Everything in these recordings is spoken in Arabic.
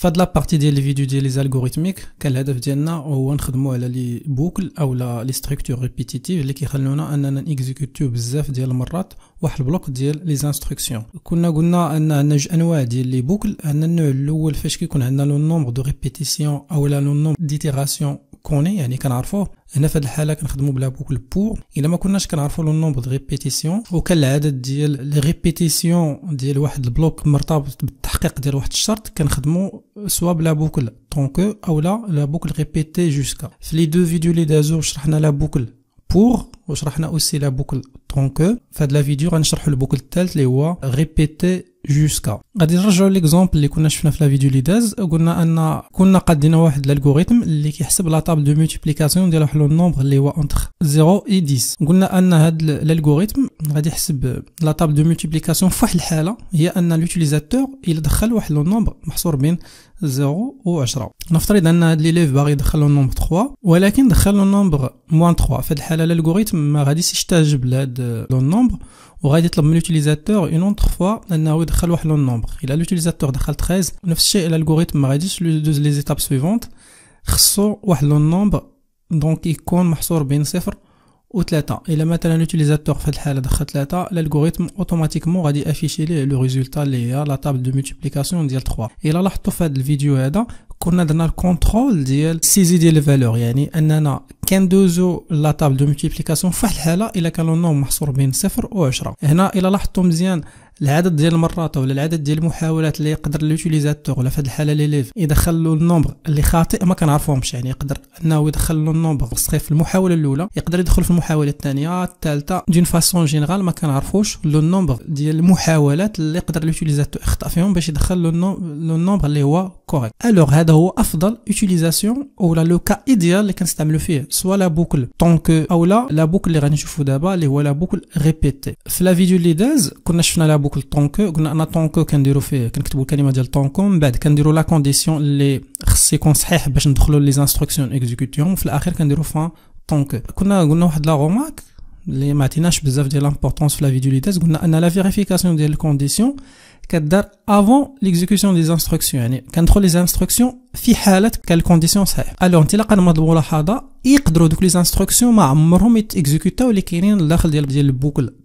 فهاد بارتي ديال الفيديو ديال لي زالغوريتميك كان الهدف ديالنا هو نخدمو على لي بوكل او لا لي ستركتور ريبيتيتيف اللي كيخلونا اننا نيكزيكوتيو بزاف ديال المرات واحد البلوك ديال لي انستركسيون كنا قلنا ان عندنا جوج انواع ديال لي بوكل ان النوع الاول فاش كيكون عندنا لو نومبر دو ريبيتيسيون او لا لو نومبر ديتيراسيون كوني يعني كنعرفوه هنا في هذه الحاله كنخدموا بلا بوكل بور الا ما كناش كنعرفوا لو نومبر دو ريبيتيسيون وكان العدد ديال لي ريبيتيسيون ديال واحد البلوك مرتبط بالتحقيق ديال واحد الشرط كنخدموا سوا بلا بوكل طونكو او لا بوكل ريبيتي جوسكا في لي دو فيديو لي دازو شرحنا لا بوكل بور وشرحنا اوسي لا بوكل طونكو في هاد لا فيديو غنشرحوا البوكل الثالث اللي هو ريبيتي جوسكا غادي نرجعوا ليكزومبل اللي كنا شفنا في لا فيديو اللي داز قلنا ان كنا قدينا واحد الالغوريثم اللي كيحسب لا طابل دو مولتيبليكاسيون ديال واحد النومبر اللي هو انتر 0 و 10 قلنا ان هاد الالغوريثم غادي يحسب لا طابل دو مولتيبليكاسيون فواحد الحاله هي ان لوتيليزاتور الا دخل واحد النومبر محصور بين 0 و 10 نفترض ان هاد ليليف باغي يدخل النومبر 3 ولكن دخل نومبر موان 3 في هاد الحاله الالغوريثم ما غاديش يستجب لهاد لو نومبر وغادي يطلب من لوتيليزاتور اون اونتر فوا انه يدخل واحد لو نومبر الا لوتيليزاتور دخل 13 نفس الشيء الالغوريثم ما غاديش يدوز لي زيتاب سويفونت خصو واحد لو نومبر دونك يكون محصور بين صفر 3 الا مثلا لوتيليزاتور في الحاله دخل 3 الالغوريثم اوتوماتيكمون غادي افيشي ليه لو ريزولتا اللي هي لا طابل دو ملتيبليكاسيون ديال 3 الا لاحظتوا في هذا الفيديو هذا كنا درنا الكونترول ديال سيزي ديال الفالور يعني اننا كندوزو لا طابل دو ملتيبليكاسيون في واحد الحاله الا كان لو نوم محصور بين 0 و 10 هنا الا لاحظتوا مزيان العدد ديال المرات ولا العدد ديال المحاولات اللي يقدر لوتيليزاتور ولا في الحاله لي ليف يدخل له النومبر اللي خاطئ ما كنعرفهمش يعني يقدر انه يدخل له النومبر في المحاوله الاولى يقدر يدخل في المحاوله الثانيه الثالثه دون فاسون جينيرال ما كنعرفوش لو نومبر ديال المحاولات اللي يقدر لوتيليزاتور يخطا فيهم باش يدخل له لو النومبر اللي هو كوريكت الوغ هذا هو افضل يوتيليزاسيون ولا لو كا ايديال اللي كنستعملو فيه سوا لا بوكل طونك اولا لا بوكل اللي غادي نشوفو دابا اللي هو لا بوكل ريبيتي في لا فيديو اللي داز كنا شفنا لا بوكل دوك الطونكو قلنا انا طونكو كنديرو فيه كنكتبو الكلمه ديال طونكو من بعد كنديرو لا كونديسيون اللي خص يكون صحيح باش ندخلو لي زانستركسيون اكزيكوتيون في الاخير كنديرو فان طونكو كنا قلنا واحد لا غومارك اللي ما عطيناش بزاف ديال لامبورطونس في لا فيديو اللي داز قلنا ان لا فيريفيكاسيون ديال الكونديسيون كدار افون ليكزيكسيون دي زانستركسيون يعني كندخل لي زانستركسيون في حاله كان الكونديسيون صحيح الوغ انطلاقا من هاد الملاحظه يقدروا دوك لي زانستركسيون ما عمرهم يتيكزيكوتاو اللي كاينين داخل ديال ديال البوكل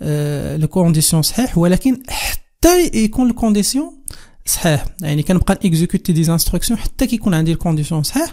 لو الكونديسيون صحيح ولكن حتى يكون الكونديسيون صحيح يعني كنبقى نيكزيكوتي دي انستركسيون حتى كيكون عندي الكونديسيون صحيح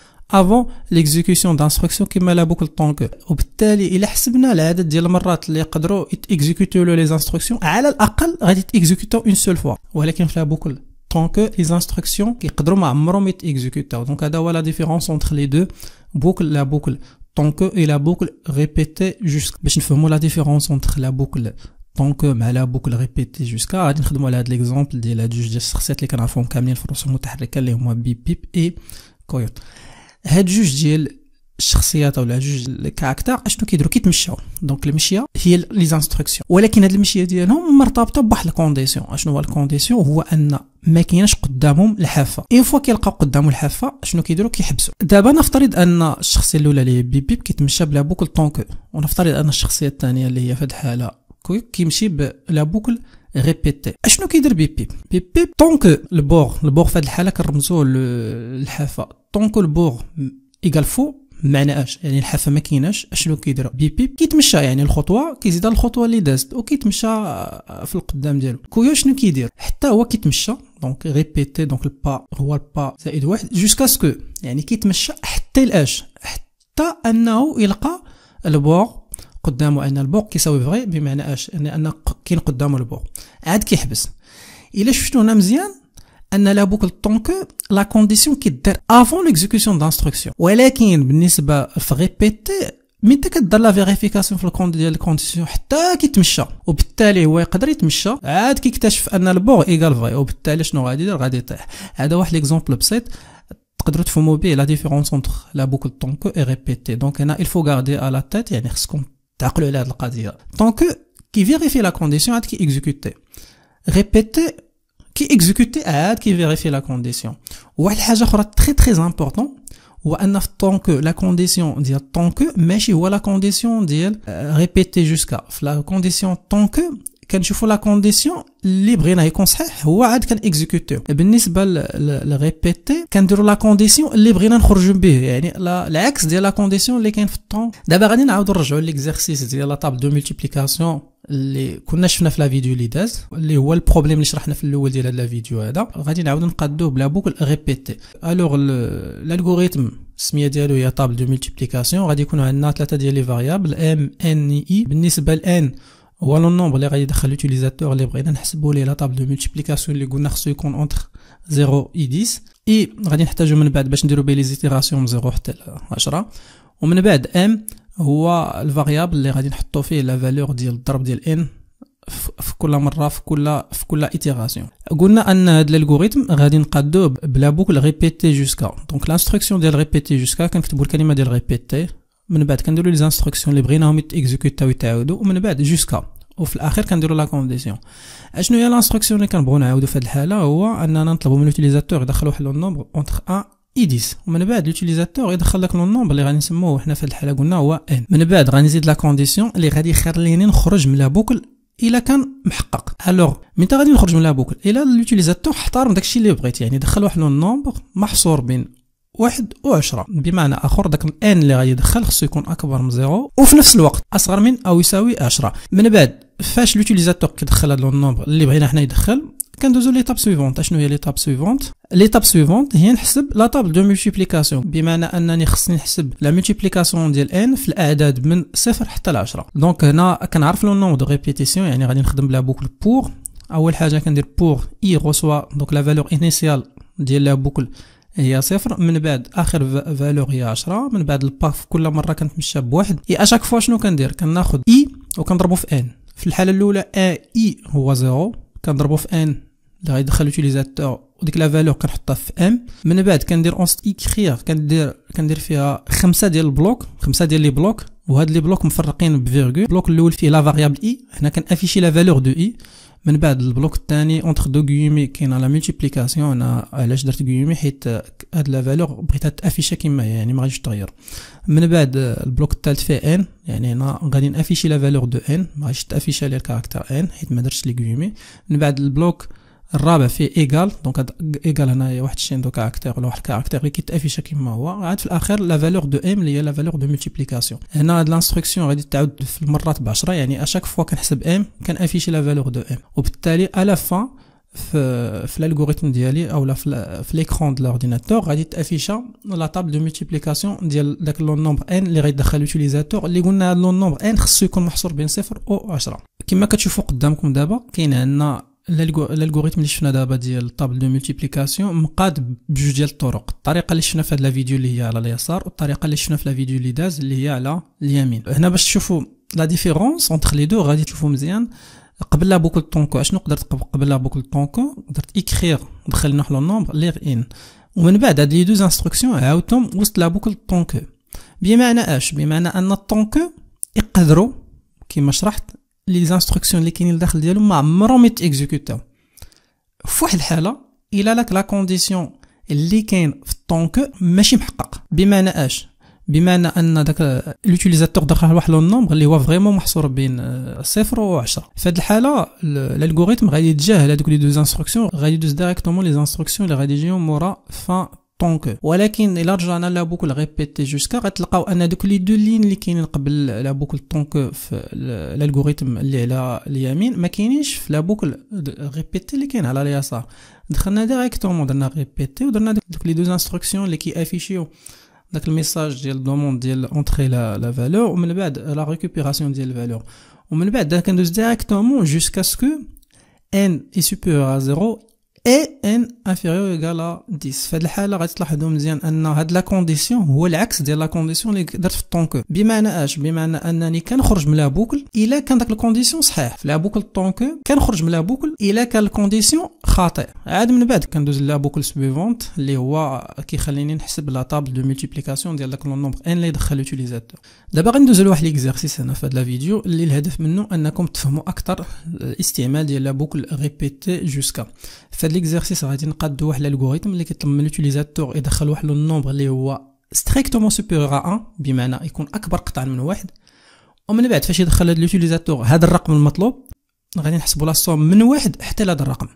avant l'exécution d'instruction qui met la boucle tant que. Au pétali, il a حسبنا l'aide de l'marrat, les cadres, ils exécuter les instructions. À l'aqal, ils exécutent une seule fois. Ou alors, la boucle. Tant que les instructions qui cadres, ma mromit exécutent. Donc, à d'avoir la différence entre les deux, boucle, la boucle. Tant que, et la boucle répétée jusqu'à. Mais je ne fais la différence entre la boucle. Tant que, et la boucle répétée jusqu'à. À d'une chose, l'exemple, de la juge de 7, les canafons, camion, le français, le mot, le calé, le mot, bip, bip, et, coyote. هاد جوج ديال الشخصيات ولا جوج الكاركتر اشنو كيديروا كيتمشاو دونك المشيه هي لي زانستركسيون ولكن هاد المشيه ديالهم مرتبطه بواحد الكونديسيون اشنو هو الكونديسيون هو ان ما كاينش قدامهم الحافه اون فوا كيلقاو قدامو الحافه شنو كيديروا كيحبسوا دابا نفترض ان الشخصيه الاولى اللي هي بيب بيب كيتمشى بلا بوكل طونكو ونفترض ان الشخصيه الثانيه اللي هي في هاد الحاله كيمشي بلا بوكل ريبيتي اشنو كيدير بيب بيب بيب بيب طونك البور البور في هاد الحاله كنرمزو للحافه طونكو البوغ ايكال فو اش يعني الحافه ما كايناش اشنو كيدير بيب بيب كيتمشى يعني الخطوه كيزيد الخطوه اللي دازت وكيتمشى آه، في القدام ديالو كويو شنو كيدير حتى هو كيتمشى دونك ريبيتي دونك البا هو البا زائد واحد جوسكا سكو يعني كيتمشى حتى الاش حتى انه يلقى البوغ قدامه ان البوغ كيساوي فغي بمعنى اش يعني ان كاين قدامه البوغ عاد كيحبس الا شفتو هنا مزيان And a de que la condition qui est avant l'exécution d'instruction ou elle est qui est nécessaire répéter, mais tant que la vérification de condition, faut que tu me changes. est capable de À le je la différence entre la boucle de temps que est répéter Donc, il faut garder à la tête et Tant que qui vérifie la condition, à qui répéter qui exécute ad qui vérifie la condition ou chose très très important ou tant que la condition dire tant que mais ماشي ou la condition dire euh, répéter jusqu'à la condition tant que كنشوفوا لا كونديسيون اللي بغينا يكون صحيح هو عاد اكزيكوتور بالنسبه للريبيتي كنديروا لا كونديسيون اللي بغينا نخرجوا به يعني العكس ديال لا كونديسيون اللي كاين في الطون دابا غادي نعاودوا نرجعوا ليكزيرسيس ديال لا طابل دو ملتيبليكاسيون اللي كنا شفنا في لا فيديو اللي داز اللي هو البروبليم اللي شرحنا في الاول ديال هاد لا فيديو هذا غادي نعاود نقادوه بلا بوكل ريبيتي الوغ الالغوريثم السميه ديالو هي طابل دو ملتيبليكاسيون غادي يكون عندنا ثلاثه ديال لي فاريابل ام ان اي بالنسبه لان هو لو نومبر اللي غادي يدخل لوتيليزاتور اللي بغينا نحسبو ليه لا طابل دو ملتيبليكاسيون اللي قلنا خصو يكون اونتر 0 اي 10 اي غادي نحتاجو من بعد باش نديرو بيه لي زيتيراسيون من 0 حتى ل 10 ومن بعد ام هو الفاريابل اللي غادي نحطو فيه لا فالور ديال الضرب ديال ان في كل مره في كل في كل ايتيراسيون قلنا ان هاد الالغوريثم غادي نقادوه بلا بوكل ريبيتي جوسكا دونك لانستركسيون ديال ريبيتي جوسكا كنكتبو الكلمه ديال ريبيتي من بعد كنديروا لي زانستركسيون اللي بغيناهم يتيكزيكوتاو يتعاودوا ومن بعد جوسكا وفي الاخير كنديروا لا كونديسيون اشنو هي لانستركسيون اللي كنبغيو نعاودو في هذه الحاله هو اننا نطلبوا من لوتيليزاتور يدخل واحد لو نومبر اونتر ان اي 10 ومن بعد لوتيليزاتور يدخل لك لو نومبر اللي غادي نسموه حنا في هاد الحاله قلنا هو ان من بعد غنزيد لا كونديسيون اللي غادي يخليني نخرج من لا بوكل الا كان محقق الوغ تا غادي نخرج من لا بوكل الا لوتيليزاتور احترم داكشي اللي بغيت يعني دخل واحد لو نومبر محصور بين واحد وعشرة بمعنى اخر داك الان اللي غيدخل خصو يكون اكبر من زيرو وفي نفس الوقت اصغر من او يساوي عشرة من بعد فاش لوتيليزاتور كيدخل هاد لو نومبر اللي بغينا حنا يدخل كندوزو ليتاب سويفونت اشنو هي ليتاب سويفونت ليتاب سويفونت هي نحسب لا طابل دو ملتيبليكاسيون بمعنى انني خصني نحسب لا ملتيبليكاسيون ديال ان في الاعداد من صفر حتى 10 دونك هنا كنعرف لو نومبر دو ريبيتيسيون يعني غادي نخدم بلا بوكل بور اول حاجه كندير بور اي غوسوا دونك لا فالور انيسيال ديال لا بوكل هي صفر من بعد اخر فالور هي 10 من بعد الباف كل مره كنتمشى بواحد اي اشاك فوا شنو كندير كناخذ اي e وكنضربو في ان في الحاله الاولى اي e هو زيرو كنضربو في ان اللي غيدخل لوتيليزاتور وديك لا فالور كنحطها في ام من بعد كندير اونست ايكخيغ e كندير كندير فيها خمسه ديال البلوك خمسه ديال لي بلوك وهاد لي بلوك مفرقين بفيرغول البلوك الاول فيه لا فاريابل اي هنا كنافيشي لا فالور دو اي من بعد البلوك الثاني اونتر دو غيومي كاينه لا ملتيبليكاسيون انا علاش درت غيومي حيت هاد لا فالور بغيتها تافيشا كيما هي يعني ما غاديش تغير من بعد البلوك الثالث فيه ان يعني هنا غادي نافيشي لا فالور دو ان ما غاديش تافيشا لي الكاركتر ان حيت ما درتش لي غيومي من بعد البلوك الرابع فيه ايكال دونك هاد ايكال هنايا واحد الشين دو كاركتير ولا واحد الكاركتير اللي كيتافيشا كيما هو عاد في الاخر لا فالور دو ام اللي هي لا فالور دو ملتيبليكاسيون هنا هاد لانستركسيون غادي تعاود في المرات ب 10 يعني اشاك فوا كنحسب ام كنافيشي لا فالور دو ام وبالتالي الا فان في في الالغوريثم ديالي اولا في ليكرون ديال لورديناتور غادي تافيشا لا طابل دو ملتيبليكاسيون ديال داك لون نومبر ان اللي غيدخل لوتيليزاتور اللي قلنا لون نومبر ان خصو يكون محصور بين صفر او 10 كما كتشوفوا قدامكم دابا كاين عندنا الالغوريثم اللي شفنا دابا ديال الطابل دو ملتيبليكاسيون مقاد بجوج ديال الطرق الطريقه اللي شفنا في هاد لا فيديو اللي هي على اليسار والطريقه اللي شفنا في لا فيديو اللي داز اللي هي على اليمين هنا باش تشوفوا لا ديفيرونس اونتر لي دو غادي تشوفوا مزيان قبل لا بوكل طونكو اشنو قدرت قبل لا بوكل طونكو قدرت اكريغ دخل نحلو النومبر ليغ ان ومن بعد هاد لي دو انستركسيون عاودتهم وسط لا بوكل طونكو بمعنى اش بمعنى ان الطونكو يقدروا كما شرحت لي زانستركسيون اللي كاينين لداخل ديالهم ما عمرهم يتيكزيكوتاو فواحد الحاله الا لك لا كونديسيون اللي كاين في الطونكو ماشي محقق بمعنى اش بمعنى ان داك لوتيليزاتور دخل واحد لو اللي هو فريمون محصور بين صفر و10 في هاد الحاله الالغوريثم غادي يتجاهل هادوك لي دو انستركسيون غادي يدوز ديريكتومون لي انستركسيون اللي غادي يجيو مورا فان طونك ولكن الا رجعنا لا بوكل ريبيتي جوسكا غتلقاو ان دوك لي دو لين اللي كاينين قبل لا بوكل طونك في الالغوريثم اللي على اليمين ما كاينينش في لا بوكل ريبيتي اللي كاين على اليسار دخلنا ديريكتومون درنا ريبيتي ودرنا دوك لي دو انستركسيون اللي كيافيشيو داك الميساج ديال الدوموند ديال اونتري لا لا فالور ومن بعد لا ريكوبيراسيون ديال الفالور ومن بعد كندوز ديريكتومون جوسكا سكو ان اي supérieur à 0 اي ان انفيريور ايكالا 10 فهاد الحاله غتلاحظوا مزيان ان هاد لا كونديسيون هو العكس ديال لا كونديسيون اللي درت في الطونكو بمعنى اش بمعنى انني كنخرج من لا بوكل الا كان داك الكونديسيون صحيح في لا بوكل الطونكو كنخرج من لا بوكل الا كان الكونديسيون خاطئ عاد من بعد كندوز لا بوكل سبيفونت اللي هو كيخليني نحسب لا طابل دو ملتيبليكاسيون ديال داك نومبر ان اللي دخل لوتيليزاتور دابا غندوز لواحد ليكزارسيس هنا في هاد لا فيديو اللي الهدف منه انكم تفهموا اكثر الاستعمال آه، ديال لا بوكل ريبيتي جوسكا هاد ليكزارسيس غادي نقادو واحد الالغوريثم اللي كيطلب من لوتيليزاتور يدخل واحد النومبر اللي هو ستريكتومون سوبيريور 1 بمعنى يكون اكبر قطعا من واحد ومن بعد فاش يدخل هاد لوتيليزاتور هذا الرقم المطلوب غادي نحسبوا لا سوم من واحد حتى لهذا الرقم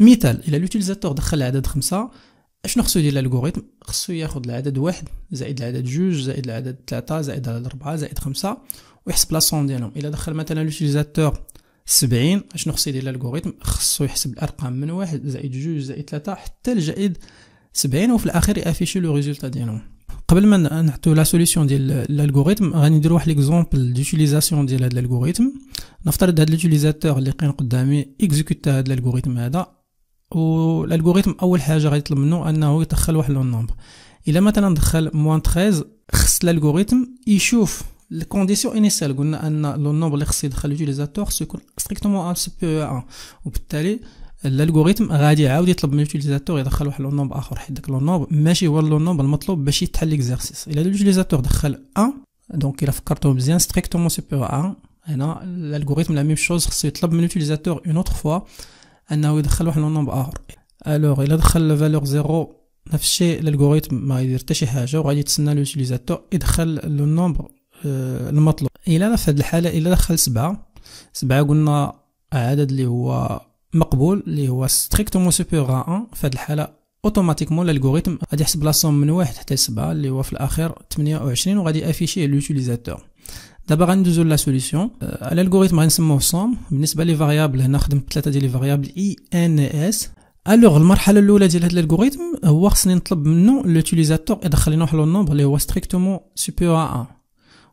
مثال الى لوتيليزاتور دخل العدد خمسة شنو خصو يدير الالغوريثم خصو ياخذ العدد واحد زائد العدد جوج زائد العدد ثلاثة زائد العدد أربعة زائد خمسة ويحسب لا سوم ديالهم الى دخل مثلا لوتيليزاتور سبعين شنو خصو يدير الالغوريثم خصو يحسب الارقام من واحد زائد جوج زائد ثلاثة حتى لجائد سبعين وفي الاخير يافيشي لو ريزولتا ديالهم قبل ما نعطيو لا سوليسيون ديال الالغوريثم ندير واحد ليكزومبل ديوتيليزاسيون ديال هاد الالغوريثم نفترض هاد لوتيليزاتور اللي قين قدامي اكزيكوتا هاد الالغوريثم هذا والالغوريثم اول حاجه غيطلب منه انه يدخل واحد لو نومبر الا مثلا دخل موان 13 خص الالغوريثم يشوف الكونديسيون انيسيال قلنا ان لو نومبر اللي خص يدخل لوتيليزاتور سيكون ستريكتومون ان سوبيريور ان وبالتالي الالغوريثم غادي يعاود يطلب من لوتيليزاتور يدخل واحد لو نومبر اخر حيت داك لو نومبر ماشي هو لو نومبر المطلوب باش يتحل ليكزارسيس الا لوتيليزاتور دخل ان دونك الا فكرتو مزيان ستريكتومون سوبيريور ان هنا الالغوريثم لا ميم شوز خصو يطلب من لوتيليزاتور اون اوتر فوا انه يدخل واحد لو نومبر اخر الوغ الا دخل فالور زيرو نفس الشيء الالغوريثم ما يدير حتى شي حاجه وغادي يتسنى لوتيليزاتور يدخل لو نومبر آه، المطلوب الى نفس هذه الحاله الى دخل سبعه سبعه قلنا عدد اللي هو مقبول اللي هو ستريكتومون سوبيغ 1 في هذه الحاله اوتوماتيكمون الالغوريثم غادي يحسب لا من واحد حتى سبعه اللي هو في الاخير 28 وغادي افيشي لوتيليزاتور دابا غندوزو لا سوليسيون آه، الالغوريثم غنسموه سوم بالنسبه لي فاريابل هنا خدمت ثلاثه ديال لي فاريابل اي ان اس الوغ المرحله الاولى ديال هذا الالغوريثم هو خصني نطلب منه لوتيليزاتور يدخل لنا واحد النومبر اللي هو ستريكتومون سوبيغ 1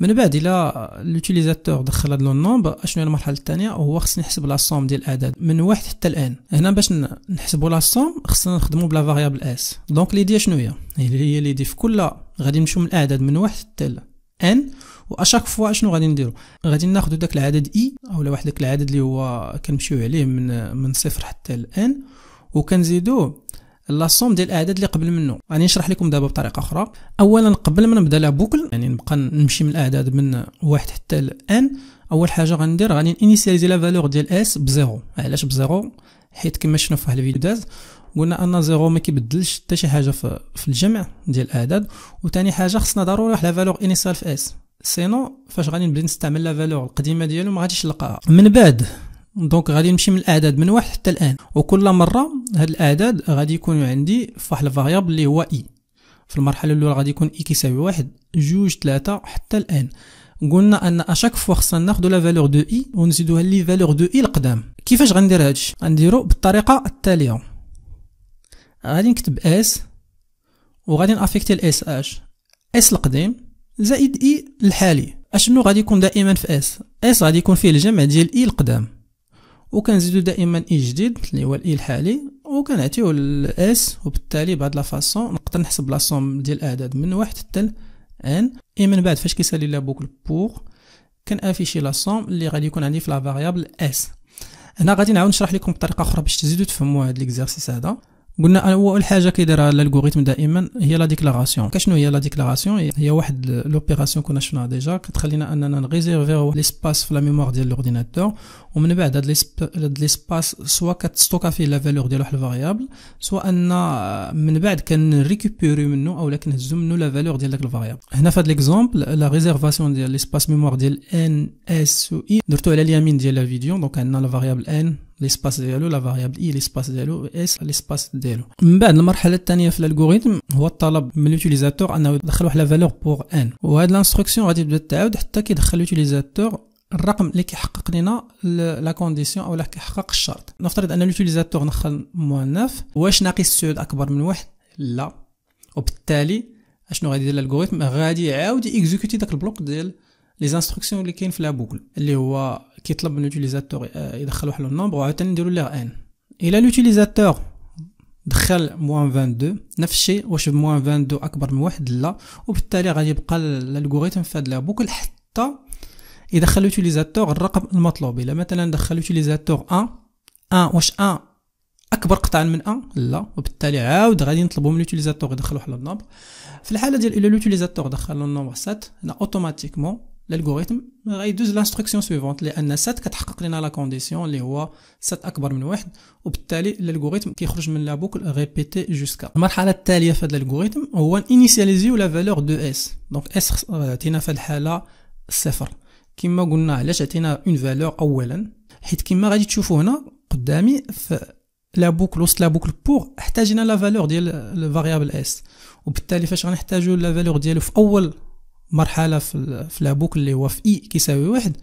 من بعد الى لوتيليزاتور دخل هاد لو نومبر اشنو المرحله الثانيه هو خصني نحسب لا سوم ديال الاعداد من واحد حتى الان هنا باش نحسبوا لا سوم خصنا نخدموا بلا فاريابل اس دونك ليديا شنو هي هي ليدي في كل غادي نمشيو من الاعداد من واحد حتى ان واشاك فوا شنو غادي نديرو غادي ناخذ داك العدد اي اولا واحد داك العدد اللي هو كنمشيو عليه من من صفر حتى الان وكنزيدوه لا سوم ديال الاعداد اللي قبل منه غادي نشرح لكم دابا بطريقه اخرى اولا قبل ما نبدا لا بوكل يعني نبقى نمشي من الاعداد من واحد حتى الان اول حاجه غندير غادي انيسياليزي لا فالور ديال اس بزيرو علاش بزيرو حيت كما شفنا في واحد الفيديو داز قلنا ان زيرو ما كيبدلش حتى شي حاجه في, في الجمع ديال الاعداد وثاني حاجه خصنا ضروري واحد لا فالور انيسيال في اس سينو فاش غادي نبدا نستعمل لا فالور القديمه ديالو ما غاديش نلقاها من بعد دونك غادي نمشي من الاعداد من واحد حتى الان وكل مره هاد الاعداد غادي يكون عندي فواحد الفاريابل اللي هو اي e. في المرحله الاولى غادي يكون اي e كيساوي واحد جوج ثلاثة حتى الان قلنا ان اشاك فوا خصنا ناخذ لا فالور دو اي ونزيدوها لي فالور دو اي القدام كيفاش غندير هادشي غنديرو بالطريقه التاليه غادي نكتب اس وغادي نافيكتي الاس اش اس القديم زائد اي e الحالي اشنو غادي يكون دائما في اس اس غادي يكون فيه الجمع ديال اي القدام وكنزيدو دائما اي جديد اللي هو الاي الحالي وكنعطيو الاس وبالتالي بهاد لا فاصون نقدر نحسب لا سوم ديال الاعداد من واحد حتى ان اي من بعد فاش كيسالي لا بوكل بوغ كنافيشي لا سوم اللي غادي يكون عندي في لا فاريابل اس هنا غادي نعاود نشرح لكم بطريقه اخرى باش تزيدو تفهموا هاد ليكزارسيس هذا قلنا اول حاجه كيديرها الالغوريثم دائما هي لا ديكلاراسيون كشنو هي لا ديكلاراسيون هي واحد لوبيراسيون كنا شفناها ديجا كتخلينا اننا نغيزيرفيو ليسباس في لا ميموار ديال لورديناتور ومن بعد هاد ليسباس سوا كتستوكا فيه لا فالور ديال واحد الفاريابل سوا ان من بعد كنريكوبيري منه اولا كنهزو منه لا فالور ديال داك الفاريابل هنا في هاد ليكزومبل لا ريزيرفاسيون ديال ليسباس ميموار ديال ان اس و اي درتو على اليمين ديال الفيديو دونك عندنا لا فاريابل ان ليسباس ديالو لا فاريابل اي ليسباس ديالو اس ليسباس ديالو من بعد المرحله الثانيه في الالغوريثم هو الطلب من لوتيليزاتور انه يدخل واحد لا فالور بور ان وهاد لانستركسيون غادي تبدا تعاود حتى كيدخل لوتيليزاتور الرقم اللي كيحقق لنا لا كونديسيون او كيحقق الشرط نفترض ان لوتيليزاتور دخل مؤنث واش ناقص السعود اكبر من واحد لا وبالتالي اشنو غادي يدير الالغوريثم غادي يعاود اكزيكوتي داك البلوك ديال لي انستركسيون اللي كاين في لا بوكل اللي هو كيطلب من لوتيليزاتور آه، يدخل واحد النومبر وعاوتاني نديرو له ان الى لوتيليزاتور دخل موان 22 نفس الشيء واش موان 22 اكبر من واحد لا وبالتالي غادي يبقى الالغوريثم في هاد لابوكل حتى يدخل لوتيليزاتور الرقم المطلوب الى مثلا دخل لوتيليزاتور 1 1 واش 1 اكبر قطعا من 1 لا وبالتالي عاود غادي نطلبوا من لوتيليزاتور يدخل واحد النومبر في الحاله ديال الى لوتيليزاتور دخل النومبر 7 انا اوتوماتيكمون الالغوريثم غيدوز لانستركسيون سويفونت لان سات كتحقق لنا لا كونديسيون اللي هو سات اكبر من واحد وبالتالي الالغوريثم كيخرج من لا بوكل ريبيتي جوسكا المرحله التاليه في هذا الالغوريثم هو انيسياليزي لا فالور دو اس دونك اس عطينا في الحاله صفر كما قلنا علاش عطينا اون فالور اولا حيت كما غادي تشوفوا هنا قدامي في لا بوكل وسط لا بوكل بور احتاجنا لا فالور ديال الفاريابل اس وبالتالي فاش غنحتاجو لا فالور ديالو في اول مرحله في, في لابوك اللي هو في اي كيساوي واحد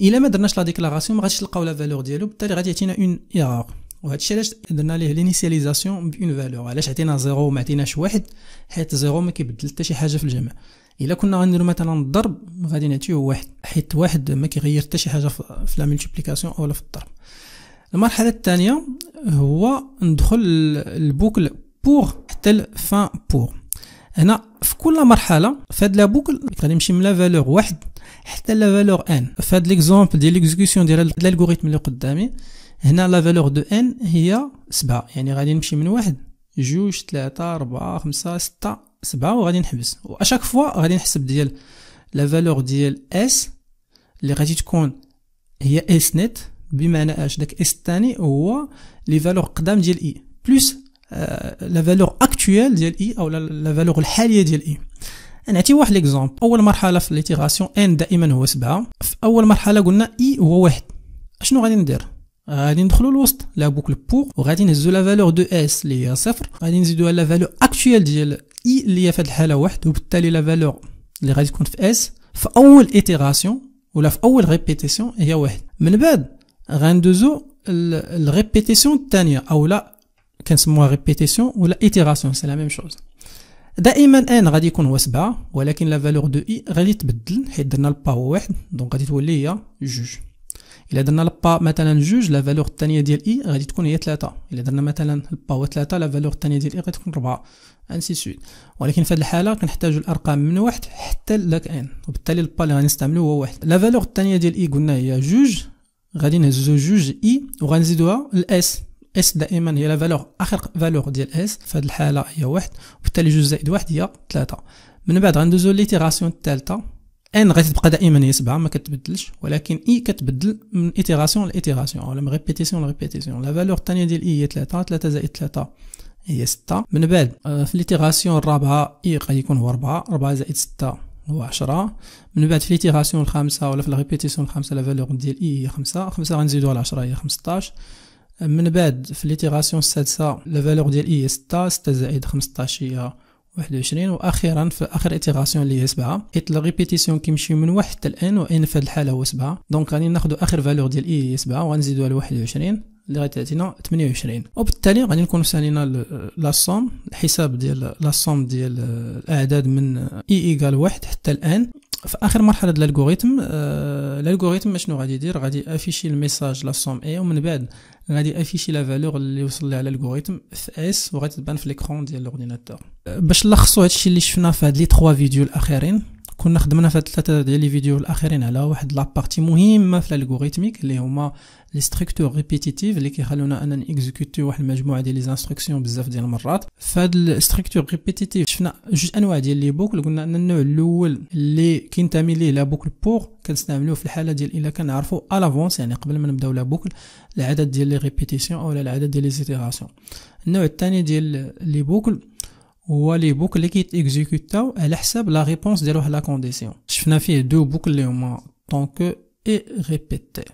الا ما درناش لا ديكلاراسيون ما غاديش تلقاو لا فالور ديالو بالتالي غادي يعطينا اون ايرور وهذا الشيء علاش درنا ليه لينيسياليزاسيون بون فالور علاش عطينا زيرو وما عطيناش واحد حيت زيرو ما كيبدل حتى شي حاجه في الجمع الا كنا غنديرو مثلا الضرب غادي نعطيو واحد حيت واحد ما كيغير حتى شي حاجه في لا ملتيبليكاسيون اولا في الضرب المرحله الثانيه هو ندخل البوكل بور حتى الفان بور هنا في كل مرحله في هاد لا بوكل غادي نمشي من لا فالور واحد حتى لا فالور ان في هاد ليكزومبل ديال ليكزيكسيون ديال الالغوريثم اللي قدامي هنا لا فالور دو ان هي سبعة يعني غادي نمشي من واحد جوج ثلاثة أربعة خمسة ستة سبعة وغادي نحبس واشاك فوا غادي نحسب ديال لا فالور ديال اس اللي غادي تكون هي اس نت بمعنى اش داك اس الثاني هو لي فالور قدام ديال اي بلس لا فالور اكتويل ديال اي e او لا فالور الحاليه ديال e. اي نعطي واحد ليكزومبل اول مرحله في ليتيغاسيون ان دائما هو سبعة في اول مرحله قلنا اي e هو واحد شنو غادي ندير غادي ندخلوا للوسط لا بوكل بور وغادي نهزو لا فالور دو اس اللي هي صفر غادي نزيدوها لا فالور اكتويل ديال اي اللي هي في هذه الحاله واحد وبالتالي لا فالور اللي غادي تكون في اس في اول ايتيغاسيون ولا في اول ريبيتيسيون هي واحد من بعد غندوزو الريبيتيسيون الثانيه او لا كنسموها ريبيتيسيون ولا ايتيراسيون سي لا ميم شوز دائما ان غادي يكون هو سبعة ولكن لا فالور دو اي غادي تبدل حيت درنا البا هو واحد دونك غادي تولي هي جوج الا درنا البا مثلا جوج لا فالور الثانيه ديال اي غادي تكون هي ثلاثة الا درنا مثلا البا هو ثلاثة لا فالور الثانيه ديال اي غادي تكون ربعة انسي سويت ولكن في هذه الحاله كنحتاجو الارقام من واحد حتى لك ان وبالتالي البا اللي غنستعملو هو واحد لا فالور الثانيه ديال اي قلنا هي جوج غادي نهزو جوج اي وغنزيدوها الاس اس دائما هي لا فالور اخر فالور ديال اس في هذه الحاله هي واحد وبالتالي جوج زائد واحد هي ثلاثة من بعد غندوزو ليتيراسيون الثالثه ان غتبقى دائما هي سبعة ما كتبدلش ولكن اي e كتبدل من ايتيراسيون لايتيراسيون ولا من ريبيتيسيون لريبيتيسيون لا فالور الثانيه ديال اي هي ثلاثة ثلاثة زائد ثلاثة هي ستة من بعد آه، في ليتيراسيون الرابعه e اي غيكون هو ربعة ربعة زائد ستة هو 10 من بعد في ليتيراسيون الخامسه ولا في لا ريبيتيسيون الخامسه لا فالور ديال اي e هي 5 5 غنزيدوها على 10 هي 15 من بعد في ليتيغاسيون السادسة لا فالور ديال اي ستة ستة زائد خمسطاش هي واحد وعشرين واخيرا في اخر ايتيغاسيون اللي هي سبعة حيت لا ريبيتيسيون كيمشي من واحد حتى الان وان في هاد الحاله هو سبعة دونك غادي ناخدو اخر فالور ديال اي 7 وغنزيدوها لواحد وعشرين اللي غتعطينا 28 وبالتالي غادي نكون سالينا لا الحساب ديال لا ديال الاعداد آه، من اي ايكال واحد حتى الان في اخر مرحله ديال الالغوريثم آه الالغوريثم شنو غادي يدير غادي افيشي الميساج لا سوم اي ومن بعد غادي افيشي لا فالور اللي وصل لها الالغوريثم في اس وغتبان في ليكرون ديال الاورديناتور باش نلخصوا هادشي اللي شفنا في هاد لي 3 فيديو الاخرين كنا خدمنا في ثلاثه ديال لي فيديو الاخرين على واحد لابارتي مهمه في الالغوريثميك اللي هما لي ستركتور ريبيتيتيف اللي كيخلونا اننا اكزيكوتيو واحد المجموعه ديال لي زانستركسيون بزاف ديال المرات فهاد الستركتور ريبيتيتيف شفنا جوج انواع ديال لي بوكل قلنا ان النوع الاول اللي كينتمي ليه لا بوكل بور كنستعملوه في الحاله ديال الا كنعرفوا الافونس يعني قبل ما نبداو لا بوكل العدد ديال لي ريبيتيسيون او العدد ديال لي زيتيراسيون النوع الثاني ديال لي بوكل ou, les boucle qui sont exécutable, elle accepte la réponse d'elle à la condition. Je fais une affaire de boucle, moins, tant que, et répéter.